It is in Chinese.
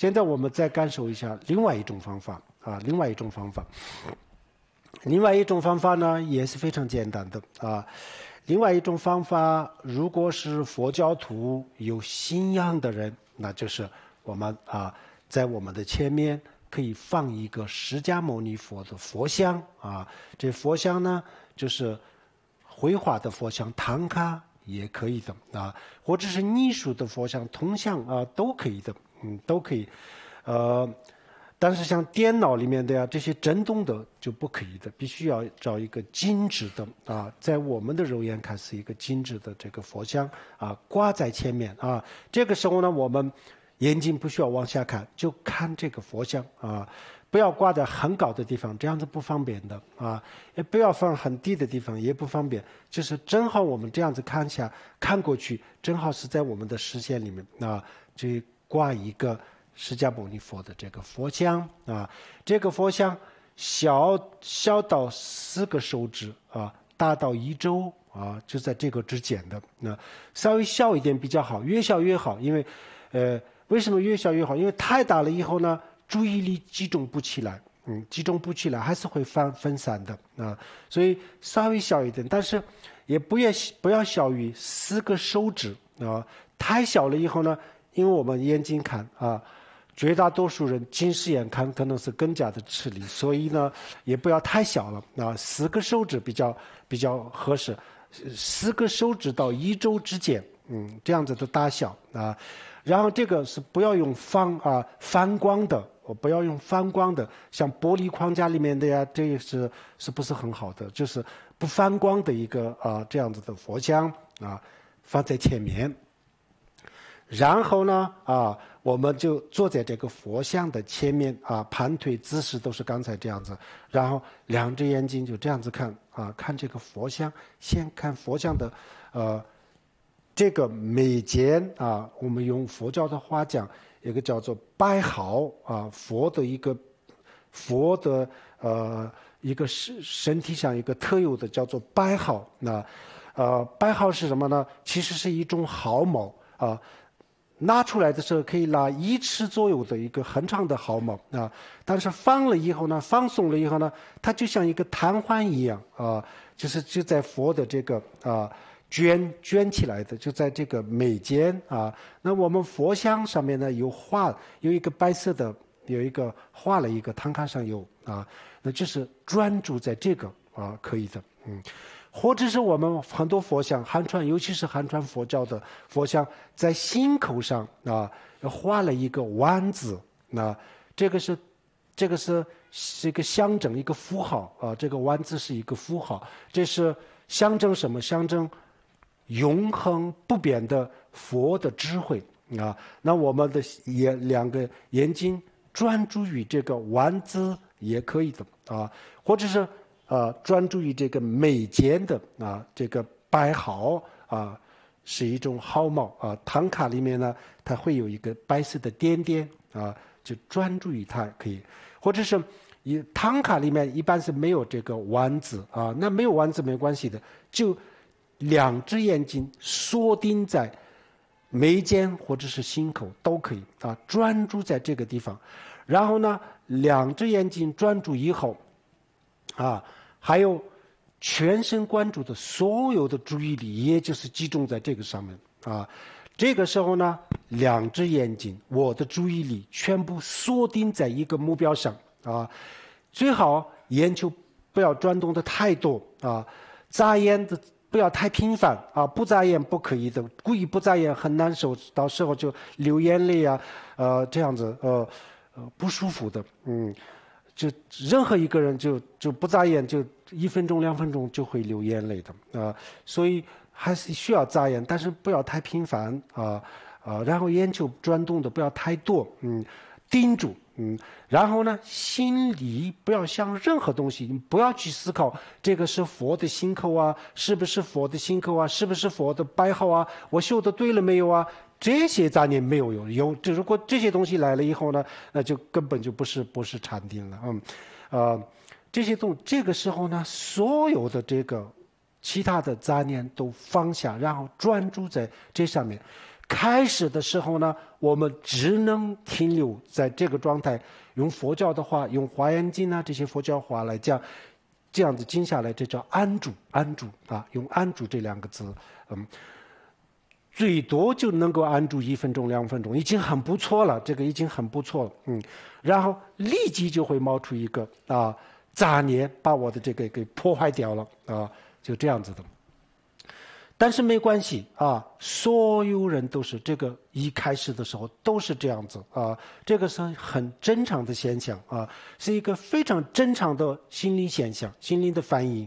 现在我们再感受一下另外一种方法啊，另外一种方法，另外一种方法呢也是非常简单的啊。另外一种方法，如果是佛教徒有信仰的人，那就是我们啊，在我们的前面可以放一个释迦牟尼佛的佛像啊。这佛像呢，就是绘画的佛像、唐卡也可以的啊，或者是泥塑的佛像、铜像啊都可以的。嗯，都可以，呃，但是像电脑里面的呀，这些震动的就不可以的，必须要找一个静止的啊。在我们的肉眼看是一个静止的这个佛像啊，挂在前面啊。这个时候呢，我们眼睛不需要往下看，就看这个佛像啊，不要挂在很高的地方，这样子不方便的啊，也不要放很低的地方，也不方便。就是正好我们这样子看一下，看过去正好是在我们的视线里面啊，这挂一个释迦牟尼佛的这个佛像啊，这个佛像小小到四个手指啊，大到一周啊，就在这个之间的那稍微小一点比较好，越小越好。因为，呃，为什么越小越好？因为太大了以后呢，注意力集中不起来，嗯，集中不起来，还是会分分散的啊。所以稍微小一点，但是也不要不要小于四个手指啊，太小了以后呢。因为我们眼睛看啊，绝大多数人近视眼看可能是更加的吃力，所以呢，也不要太小了啊，十个手指比较比较合适，十个手指到一周之间，嗯，这样子的大小啊，然后这个是不要用方啊翻光的，我不要用翻光的，像玻璃框架里面的呀，这也是是不是很好的？就是不翻光的一个啊这样子的佛像啊，放在前面。然后呢，啊，我们就坐在这个佛像的前面，啊，盘腿姿势都是刚才这样子，然后两只眼睛就这样子看，啊，看这个佛像，先看佛像的，呃，这个眉间啊，我们用佛教的话讲，一个叫做白毫啊，佛的一个，佛的呃一个身身体上一个特有的叫做白毫，那，呃，白毫是什么呢？其实是一种毫毛啊。拉出来的时候可以拉一尺左右的一个很长的毫毛啊，但是放了以后呢，放松了以后呢，它就像一个弹簧一样啊，就是就在佛的这个啊卷卷起来的，就在这个眉间啊。那我们佛像上面呢有画，有一个白色的，有一个画了一个，唐卡上有啊，那就是专注在这个啊可以的，嗯。或者是我们很多佛像，汉传，尤其是汉传佛教的佛像，在心口上啊，画了一个弯字，那这个是，这个是是一个象征一个符号啊，这个弯字是一个符号，这是象征什么？象征永恒不变的佛的智慧啊。那我们的眼两个眼睛专注于这个弯字也可以的啊，或者是。啊，专注于这个眉间的啊，这个白毫啊，是一种毫毛啊。唐卡里面呢，它会有一个白色的点点啊，就专注于它可以，或者是，唐卡里面一般是没有这个丸子啊，那没有丸子没关系的，就两只眼睛锁定在眉间或者是心口都可以啊，专注在这个地方，然后呢，两只眼睛专注以后，啊。还有，全神贯注的所有的注意力，也就是集中在这个上面啊。这个时候呢，两只眼睛，我的注意力全部锁定在一个目标上啊。最好眼球不要转动的太多啊，眨眼的不要太频繁啊，不眨眼不可以的，故意不眨眼很难受，到时候就流眼泪啊，呃，这样子呃，不舒服的，嗯。就任何一个人就就不眨眼，就一分钟两分钟就会流眼泪的啊，所以还是需要眨眼，但是不要太频繁啊啊，然后眼球转动的不要太多，嗯，盯住，嗯，然后呢，心里不要想任何东西，你不要去思考这个是佛的心口啊，是不是佛的心口啊，是不是佛的摆号啊，我修的对了没有啊？这些杂念没有用，有这如果这些东西来了以后呢，那就根本就不是不是禅定了，嗯，呃，这些都这个时候呢，所有的这个其他的杂念都放下，然后专注在这上面。开始的时候呢，我们只能停留在这个状态，用佛教的话，用《华严经》啊这些佛教话来讲，这样子静下来，这叫安住，安住啊，用安住这两个字，嗯。最多就能够安住一分钟、两分钟，已经很不错了。这个已经很不错了，嗯。然后立即就会冒出一个啊，杂念把我的这个给破坏掉了啊，就这样子的。但是没关系啊，所有人都是这个一开始的时候都是这样子啊，这个是很正常的现象啊，是一个非常正常的心理现象，心理的反应。